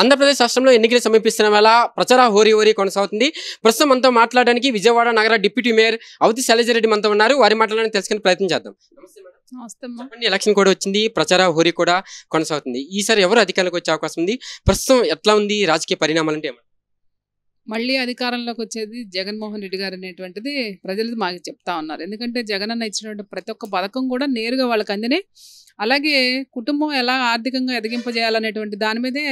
ఆంధ్రప్రదేశ్ రాష్ట్రంలో ఎన్నికలు సమీపిస్తున్న వేళ ప్రచార హోరీ హోరీ కొనసాగుతుంది ప్రస్తుతం మనతో మాట్లాడడానికి విజయవాడ నగర డిప్యూటీ మేయర్ అవతి శైలజరెడ్డి మనతో ఉన్నారు వారి మాట్లాడడానికి తెలుసుకునే ప్రయత్నం చేద్దాం ఎలక్షన్ కూడా వచ్చింది ప్రచార హోరీ కూడా కొనసాగుతుంది ఈసారి ఎవరు అధికారులకు వచ్చే అవకాశం ఉంది ప్రస్తుతం ఎట్లా ఉంది రాజకీయ పరిణామాలు అంటే మళ్ళీ అధికారంలోకి వచ్చేది జగన్మోహన్ రెడ్డి గారు అనేటువంటిది ప్రజలు మాకు చెప్తా ఉన్నారు ఎందుకంటే జగన్ అన్న ఇచ్చినటువంటి ప్రతి ఒక్క పథకం కూడా నేరుగా వాళ్ళకి అందినే అలాగే కుటుంబం ఎలా ఆర్థికంగా ఎదిగింపజేయాలనేటువంటి దాని మీదే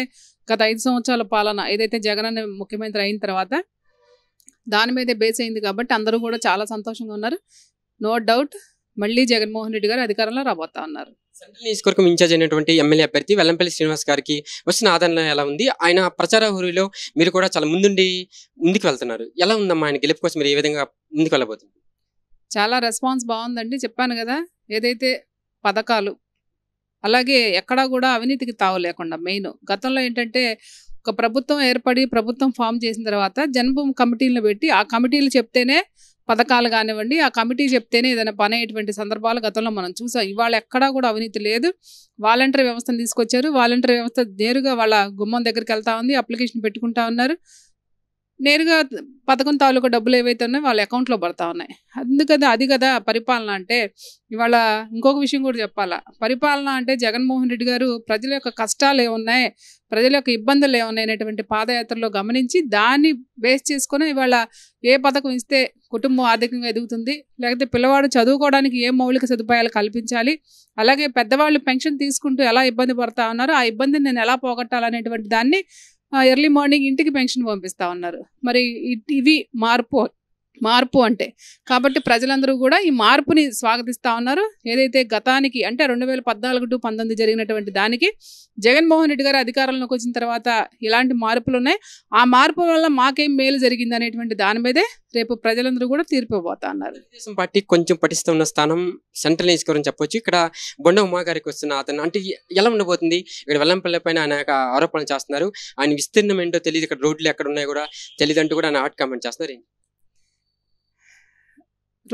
గత ఐదు సంవత్సరాల పాలన ఏదైతే జగన్ అనే ముఖ్యమంత్రి అయిన తర్వాత దాని మీదే బేస్ అయింది కాబట్టి అందరూ కూడా చాలా సంతోషంగా ఉన్నారు నో డౌట్ మళ్ళీ జగన్మోహన్ రెడ్డి గారు అధికారంలో రాబోతా ఉన్నారు సెంట్రల్ నియోజకవర్గం ఇన్ఛార్జ్ అయినటువంటి ఎమ్మెల్యే అభ్యర్థి వెల్లంపల్లి శ్రీనివాస్ గారికి వచ్చిన ఆదరణ ఎలా ఉంది ఆయన ప్రచార హురిలో మీరు కూడా చాలా ముందుండి ముందుకు వెళ్తున్నారు ఎలా ఉందమ్మా ఆయన గెలుపు కోసం మీరు ఏ విధంగా ముందుకు వెళ్ళబోతుంది చాలా రెస్పాన్స్ బాగుందండి చెప్పాను కదా ఏదైతే పథకాలు అలాగే ఎక్కడా కూడా అవినీతికి తావు లేకుండా మెయిన్ గతంలో ఏంటంటే ఒక ప్రభుత్వం ఏర్పడి ప్రభుత్వం ఫామ్ చేసిన తర్వాత జన్మభూమి కమిటీలను పెట్టి ఆ కమిటీలు చెప్తేనే పథకాలు కానివ్వండి ఆ కమిటీ చెప్తేనే ఏదైనా పని అయ్యేటువంటి సందర్భాలు గతంలో మనం చూసాం ఇవాళ ఎక్కడా కూడా అవినీతి లేదు వాలంటీర్ వ్యవస్థను తీసుకొచ్చారు వాలంటీర్ వ్యవస్థ నేరుగా వాళ్ళ గుమ్మం దగ్గరికి వెళ్తా ఉంది అప్లికేషన్ పెట్టుకుంటా ఉన్నారు నేరుగా పథకం తాలూకా డబ్బులు ఏవైతే ఉన్నాయో వాళ్ళ అకౌంట్లో పడతా ఉన్నాయి అందుకదా అది కదా పరిపాలన అంటే ఇవాళ ఇంకొక విషయం కూడా చెప్పాలా పరిపాలన అంటే జగన్మోహన్ రెడ్డి గారు ప్రజల యొక్క కష్టాలు ఏమున్నాయి ప్రజల యొక్క ఇబ్బందులు అనేటువంటి పాదయాత్రలో గమనించి దాన్ని బేస్ చేసుకుని ఇవాళ ఏ పథకం ఇస్తే కుటుంబం ఆర్థికంగా ఎదుగుతుంది లేకపోతే పిల్లవాడు చదువుకోవడానికి ఏ మౌలిక సదుపాయాలు కల్పించాలి అలాగే పెద్దవాళ్ళు పెన్షన్ తీసుకుంటూ ఎలా ఇబ్బంది పడతా ఉన్నారో ఆ ఇబ్బందిని నేను ఎలా పోగొట్టాలనేటువంటి దాన్ని ఎర్లీ మార్నింగ్ ఇంటికి పెన్షన్ పంపిస్తా ఉన్నారు మరి ఇవి మార్పు మార్పు అంటే కాబట్టి ప్రజలందరూ కూడా ఈ మార్పుని స్వాగతిస్తూ ఉన్నారు ఏదైతే గతానికి అంటే రెండు వేల పద్నాలుగు టు పంతొమ్మిది జరిగినటువంటి దానికి జగన్మోహన్ రెడ్డి గారు అధికారంలోకి వచ్చిన తర్వాత ఇలాంటి మార్పులు ఉన్నాయి ఆ మార్పు వల్ల మాకేం మేలు జరిగింది అనేటువంటి దాని మీదే రేపు ప్రజలందరూ కూడా తీర్పు పోతా ఉన్నారు తెలుగుదేశం పార్టీ కొంచెం పటిస్తున్న స్థానం సెంట్రల్ నియోజకవర్గం చెప్పొచ్చు ఇక్కడ బొండ ఉమా గారికి వస్తున్న అతను అంటే ఎలా ఉండబోతుంది ఇక్కడ వెల్లంపల్లి పైన ఆయన ఆరోపణలు చేస్తున్నారు ఆయన విస్తీర్ణం ఏంటో తెలియదు ఇక్కడ రోడ్లు ఎక్కడ ఉన్నాయో కూడా తెలియదంటూ కూడా ఆయన ఆర్ట్ కామెంట్ చేస్తున్నారు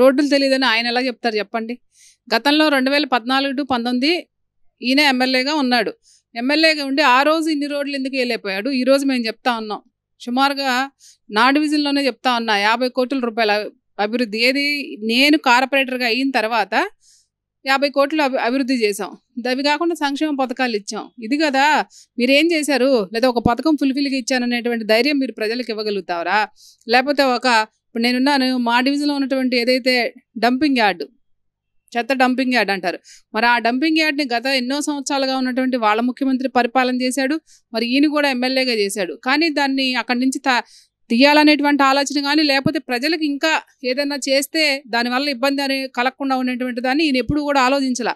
రోడ్డులు తెలియదని ఆయన ఎలా చెప్తారు చెప్పండి గతంలో రెండు వేల పద్నాలుగు టు పంతొమ్మిది ఈయన ఎమ్మెల్యేగా ఉన్నాడు ఎమ్మెల్యేగా ఉండి ఆ రోజు ఇన్ని రోడ్లు ఎందుకు వెళ్ళిపోయాడు ఈరోజు మేము చెప్తా ఉన్నాం సుమారుగా నా డివిజన్లోనే చెప్తా ఉన్నా యాభై కోట్ల రూపాయల అభివృద్ధి ఏది నేను కార్పొరేటర్గా అయిన తర్వాత యాభై కోట్లు అభి అభివృద్ధి చేసాం అవి కాకుండా సంక్షేమ పథకాలు ఇచ్చాం ఇది కదా మీరేం చేశారు లేదా ఒక పథకం ఫుల్ఫిల్గా ఇచ్చాననేటువంటి ధైర్యం మీరు ప్రజలకు ఇవ్వగలుగుతారా లేకపోతే ఒక ఇప్పుడు నేనున్నాను మా డివిజన్లో ఉన్నటువంటి ఏదైతే డంపింగ్ యార్డ్ చెత్త డంపింగ్ యార్డ్ అంటారు మరి ఆ డంపింగ్ యార్డ్ని గత ఎన్నో సంవత్సరాలుగా ఉన్నటువంటి వాళ్ళ ముఖ్యమంత్రి పరిపాలన చేశాడు మరి ఈయన కూడా ఎమ్మెల్యేగా చేశాడు కానీ దాన్ని అక్కడి నుంచి తీయాలనేటువంటి ఆలోచన కానీ లేకపోతే ప్రజలకు ఇంకా ఏదైనా చేస్తే దానివల్ల ఇబ్బంది అని కలగకుండా ఉండేటువంటి దాన్ని నేను ఎప్పుడు కూడా ఆలోచించాల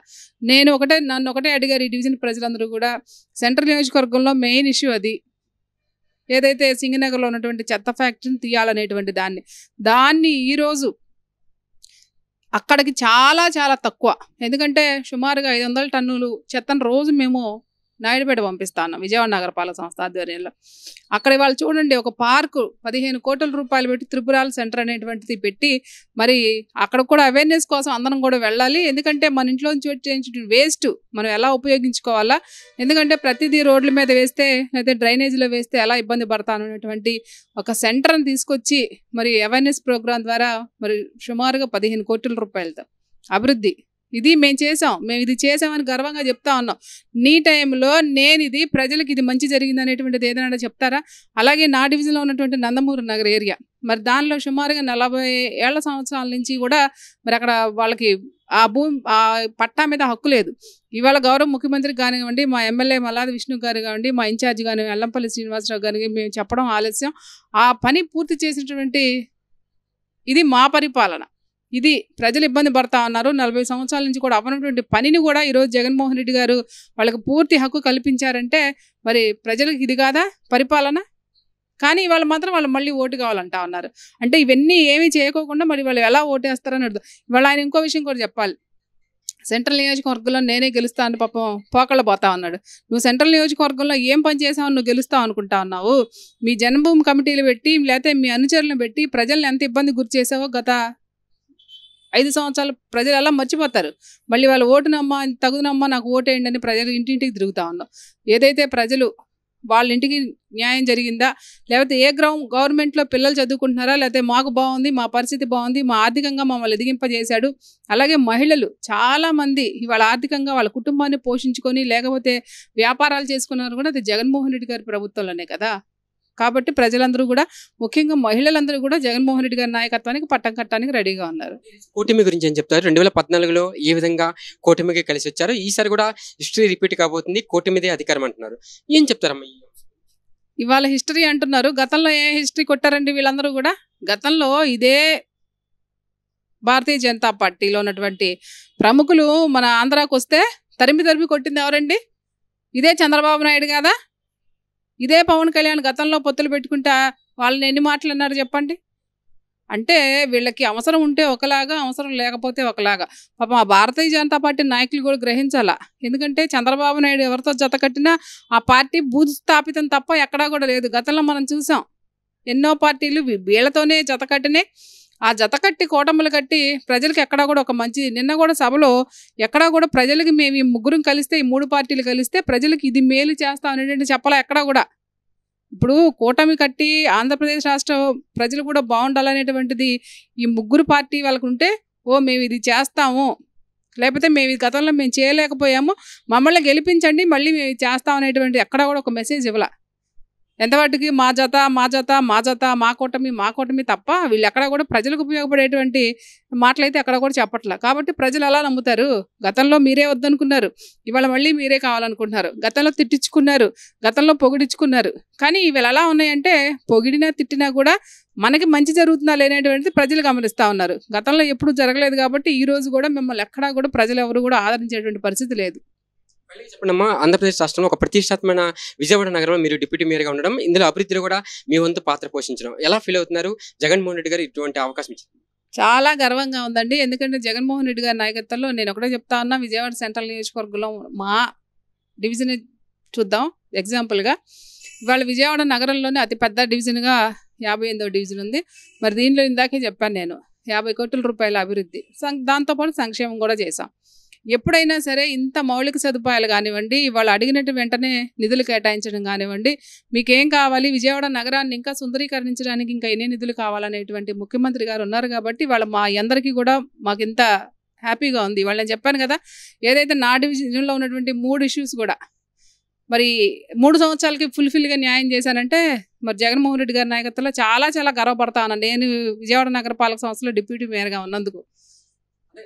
నేను ఒకటే నన్ను ఒకటే అడిగారు ఈ డివిజన్ ప్రజలందరూ కూడా సెంట్రల్ నియోజకవర్గంలో మెయిన్ ఇష్యూ అది ఏదైతే సింగనగర్లో ఉన్నటువంటి చెత్త ఫ్యాక్టరీని తీయాలనేటువంటి దాన్ని దాన్ని ఈరోజు అక్కడికి చాలా చాలా తక్కువ ఎందుకంటే సుమారుగా ఐదు వందల టన్నులు చెత్తను రోజు మేము నాయుడుపేట పంపిస్తాను విజయవాడ నగరపాలక సంస్థ ఆధ్వర్యంలో అక్కడ వాళ్ళు చూడండి ఒక పార్కు పదిహేను కోట్ల రూపాయలు పెట్టి త్రిపురాల సెంటర్ అనేటువంటిది పెట్టి మరి అక్కడ కూడా అవేర్నెస్ కోసం అందరం కూడా వెళ్ళాలి ఎందుకంటే మన ఇంట్లో నుంచి వేస్ట్ మనం ఎలా ఉపయోగించుకోవాలా ఎందుకంటే ప్రతిదీ రోడ్ల మీద వేస్తే లేదా డ్రైనేజీలో వేస్తే ఎలా ఇబ్బంది పడతాను అనేటువంటి ఒక సెంటర్ని తీసుకొచ్చి మరి అవేర్నెస్ ప్రోగ్రాం ద్వారా మరి సుమారుగా పదిహేను కోట్ల రూపాయలతో అభివృద్ధి ఇది మేము చేసాం మేము ఇది చేసామని గర్వంగా చెప్తా ఉన్నాం నీ టైంలో నేను ఇది ప్రజలకు ఇది మంచి జరిగింది అనేటువంటిది ఏదైనా చెప్తారా అలాగే నా డివిజన్లో ఉన్నటువంటి నందమూరు నగర్ ఏరియా మరి దానిలో సుమారుగా నలభై ఏళ్ల సంవత్సరాల నుంచి కూడా మరి అక్కడ వాళ్ళకి ఆ భూమి ఆ పట్టా మీద హక్కు లేదు ఇవాళ గౌరవ ముఖ్యమంత్రి కానివ్వండి మా ఎమ్మెల్యే మల్లాది విష్ణు గారు కానివ్వండి మా ఇన్ఛార్జ్ కానివ్వండి అల్లంపల్లి శ్రీనివాసరావు గారికి మేము చెప్పడం ఆలస్యం ఆ పని పూర్తి చేసినటువంటి ఇది మా పరిపాలన ఇది ప్రజలు ఇబ్బంది పడతా ఉన్నారు నలభై సంవత్సరాల నుంచి కూడా అవ్వనటువంటి పనిని కూడా ఈరోజు జగన్మోహన్ రెడ్డి గారు వాళ్ళకి పూర్తి హక్కు కల్పించారంటే మరి ప్రజలకు ఇది కాదా పరిపాలన కానీ వాళ్ళు మాత్రం వాళ్ళు మళ్ళీ ఓటు కావాలంటా ఉన్నారు అంటే ఇవన్నీ ఏమీ చేయకోకుండా మరి వాళ్ళు ఎలా ఓటేస్తారని అడుగు ఇవాళ ఆయన ఇంకో విషయం కూడా చెప్పాలి సెంట్రల్ నియోజకవర్గంలో నేనే గెలుస్తాను పాపం పోకళ్ళ పోతా ఉన్నాడు నువ్వు సెంట్రల్ నియోజకవర్గంలో ఏం పని చేసావు నువ్వు గెలుస్తావు అనుకుంటా ఉన్నావు మీ జన్మభూమి కమిటీలు పెట్టి లేకపోతే మీ అనుచరులను పెట్టి ప్రజల్ని ఎంత ఇబ్బంది గురి చేసావో గత ఐదు సంవత్సరాలు ప్రజలు అలా మర్చిపోతారు మళ్ళీ వాళ్ళు ఓటునమ్మా తగునమ్మా నాకు ఓటేయండి అని ప్రజలు ఇంటింటికి తిరుగుతూ ఉన్నాం ఏదైతే ప్రజలు వాళ్ళ ఇంటికి న్యాయం జరిగిందా లేకపోతే ఏ గ్రౌండ్ గవర్నమెంట్లో పిల్లలు చదువుకుంటున్నారా లేకపోతే మాకు బాగుంది మా పరిస్థితి బాగుంది మా ఆర్థికంగా మమ్మల్ని ఎదిగింపజేశాడు అలాగే మహిళలు చాలామంది ఇవాళ ఆర్థికంగా వాళ్ళ కుటుంబాన్ని పోషించుకొని లేకపోతే వ్యాపారాలు చేసుకున్నారు కూడా అది జగన్మోహన్ రెడ్డి గారి ప్రభుత్వంలోనే కదా కాబట్టి ప్రజలందరూ కూడా ముఖ్యంగా మహిళలందరూ కూడా జగన్మోహన్ రెడ్డి గారి నాయకత్వానికి పట్టం కట్టడానికి రెడీగా ఉన్నారు కూటమి గురించి ఏం చెప్తారు రెండు వేల పద్నాలుగులో ఏ విధంగా కూటమికి కలిసి వచ్చారు ఈసారి కూడా హిస్టరీ రిపీట్ కాబోతుంది కూటమిదే అధికారం అంటున్నారు ఏం చెప్తారమ్మా ఇవాళ హిస్టరీ అంటున్నారు గతంలో ఏ హిస్టరీ కొట్టారండి వీళ్ళందరూ కూడా గతంలో ఇదే భారతీయ జనతా పార్టీలో ఉన్నటువంటి ప్రముఖులు మన ఆంధ్రాకు వస్తే తరిమి తరిమి కొట్టింది ఎవరండి ఇదే చంద్రబాబు నాయుడు కదా ఇదే పవన్ కళ్యాణ్ గతంలో పొత్తులు పెట్టుకుంటా వాళ్ళని ఎన్ని మాటలు అన్నారు చెప్పండి అంటే వీళ్ళకి అవసరం ఉంటే ఒకలాగా అవసరం లేకపోతే ఒకలాగా పాప మా భారతీయ జనతా పార్టీ నాయకులు కూడా గ్రహించాలా ఎందుకంటే చంద్రబాబు నాయుడు ఎవరితో జత కట్టినా ఆ పార్టీ బూజు స్థాపితం తప్ప ఎక్కడా కూడా లేదు గతంలో మనం చూసాం ఎన్నో పార్టీలు వీళ్ళతోనే జత కట్టినే ఆ జత కట్టి కూటములు కట్టి ప్రజలకు ఎక్కడా కూడా ఒక మంచి నిన్న కూడా సభలో ఎక్కడా కూడా ప్రజలకి మేము ఈ ముగ్గురం కలిస్తే ఈ మూడు పార్టీలు కలిస్తే ప్రజలకు ఇది మేలు చేస్తాం అనేటువంటి చెప్పాలా ఎక్కడా కూడా ఇప్పుడు కూటమి కట్టి ఆంధ్రప్రదేశ్ రాష్ట్ర ప్రజలు కూడా బాగుండాలనేటువంటిది ఈ ముగ్గురు పార్టీ వాళ్ళకు ఉంటే ఓ మేము ఇది చేస్తాము లేకపోతే మేము ఈ గతంలో మేము చేయలేకపోయాము మమ్మల్ని గెలిపించండి మళ్ళీ మేము చేస్తాం అనేటువంటి ఎక్కడా కూడా ఒక మెసేజ్ ఇవ్వాల ఎంతవాటికి మా జత మా జత మా జత మా కూటమి మా కూటమి తప్ప వీళ్ళు ఎక్కడ కూడా ప్రజలకు ఉపయోగపడేటువంటి మాటలైతే ఎక్కడ కూడా చెప్పట్లా కాబట్టి ప్రజలు అలా నమ్ముతారు గతంలో మీరే వద్దనుకున్నారు ఇవాళ మళ్ళీ మీరే కావాలనుకుంటున్నారు గతంలో తిట్టించుకున్నారు గతంలో పొగిడించుకున్నారు కానీ ఇవాళ ఎలా ఉన్నాయంటే పొగిడినా తిట్టినా కూడా మనకి మంచి జరుగుతుందా లేనటువంటిది ప్రజలు గమనిస్తూ ఉన్నారు గతంలో ఎప్పుడు జరగలేదు కాబట్టి ఈ రోజు కూడా మిమ్మల్ని ఎక్కడా కూడా ప్రజలు ఎవరు కూడా ఆదరించేటువంటి పరిస్థితి లేదు చెప్పండమ్మా ఆంధ్రప్రదేశ్ రాష్ట్రంలో ఒక ప్రతిష్టాత్మైన విజయవాడ నగరంలో మీరు డిప్యూటీ మేయర్గా ఉండడం ఇందులో అభివృద్ధిలో కూడా మీ వంతు పాత్ర పోషించడం ఎలా ఫీల్ అవుతున్నారు జగన్మోహన్ రెడ్డి గారు ఇటువంటి అవకాశం ఇచ్చింది చాలా గర్వంగా ఉందండి ఎందుకంటే జగన్మోహన్ రెడ్డి గారి నాయకత్వంలో నేను ఒకటే చెప్తా ఉన్నా విజయవాడ సెంట్రల్ నియోజకవర్గంలో మా డివిజన్ చూద్దాం ఎగ్జాంపుల్గా ఇవాళ విజయవాడ నగరంలోనే అతిపెద్ద డివిజన్గా యాభై ఎనిమిదో డివిజన్ ఉంది మరి దీనిలో ఇందాకే చెప్పాను నేను యాభై కోట్ల రూపాయల అభివృద్ధి సం దాంతోపాటు సంక్షేమం కూడా చేశాం ఎప్పుడైనా సరే ఇంత మౌలిక సదుపాయాలు కానివ్వండి వాళ్ళు అడిగినట్టు వెంటనే నిధులు కేటాయించడం కానివ్వండి మీకేం కావాలి విజయవాడ నగరాన్ని ఇంకా సుందరీకరించడానికి ఇంకా ఎన్ని నిధులు కావాలనేటువంటి ముఖ్యమంత్రి గారు ఉన్నారు కాబట్టి వాళ్ళ మా అందరికీ కూడా మాకింత హ్యాపీగా ఉంది ఇవాళ నేను చెప్పాను కదా ఏదైతే నా డివిజన్లో ఉన్నటువంటి మూడు ఇష్యూస్ కూడా మరి మూడు సంవత్సరాలకి ఫుల్ఫిల్గా న్యాయం చేశానంటే మరి జగన్మోహన్ రెడ్డి గారి నాయకత్వంలో చాలా చాలా గర్వపడతా ఉన్నాను నేను విజయవాడ నగరపాలక సంస్థలో డిప్యూటీ మేయర్గా ఉన్నందుకు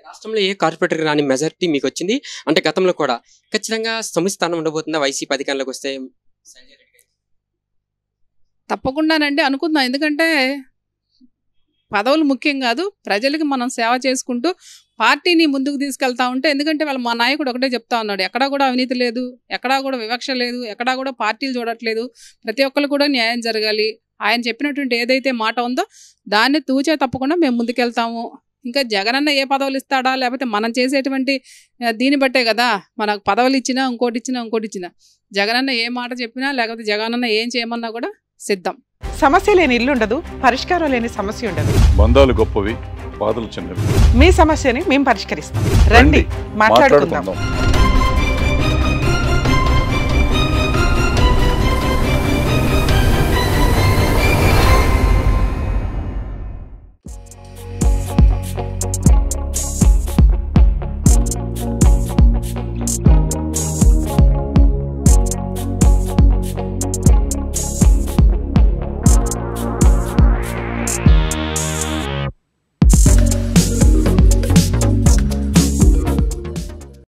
రాష్ట్రంలో ఏ కార్పొరేటర్ రాని మెజారిటీ మీకు వచ్చింది అంటే గతంలో కూడా ఖచ్చితంగా సమితి స్థానం ఉండబోతుందా వైసీపీ అధికారంలోకి వస్తే తప్పకుండానండి అనుకుందాం ఎందుకంటే పదవులు ముఖ్యం కాదు ప్రజలకు మనం సేవ చేసుకుంటూ పార్టీని ముందుకు తీసుకెళ్తా ఉంటే ఎందుకంటే వాళ్ళు మా నాయకుడు ఒకటే చెప్తా ఉన్నాడు ఎక్కడా కూడా అవినీతి లేదు ఎక్కడా కూడా వివక్ష లేదు ఎక్కడా కూడా పార్టీలు చూడట్లేదు ప్రతి ఒక్కరు కూడా న్యాయం జరగాలి ఆయన చెప్పినటువంటి ఏదైతే మాట ఉందో దాన్ని తూచే తప్పకుండా మేము ముందుకెళ్తాము ఇంకా జగనన్న ఏ పదవులు ఇస్తాడా లేకపోతే మనం చేసేటువంటి దీన్ని బట్టే కదా మనకు పదవులు ఇచ్చినా ఇంకోటి ఇచ్చినా ఇంకోటి ఇచ్చినా అన్న ఏ మాట చెప్పినా లేకపోతే జగనన్న ఏం చేయమన్నా కూడా సిద్ధం సమస్య లేని ఇల్లు ఉండదు పరిష్కారం లేని సమస్య ఉండదు బంధాలు గొప్పవి బాధలు చిన్నవి మీ సమస్యని మేము పరిష్కరిస్తాం రండి మాట్లాడుకుందాం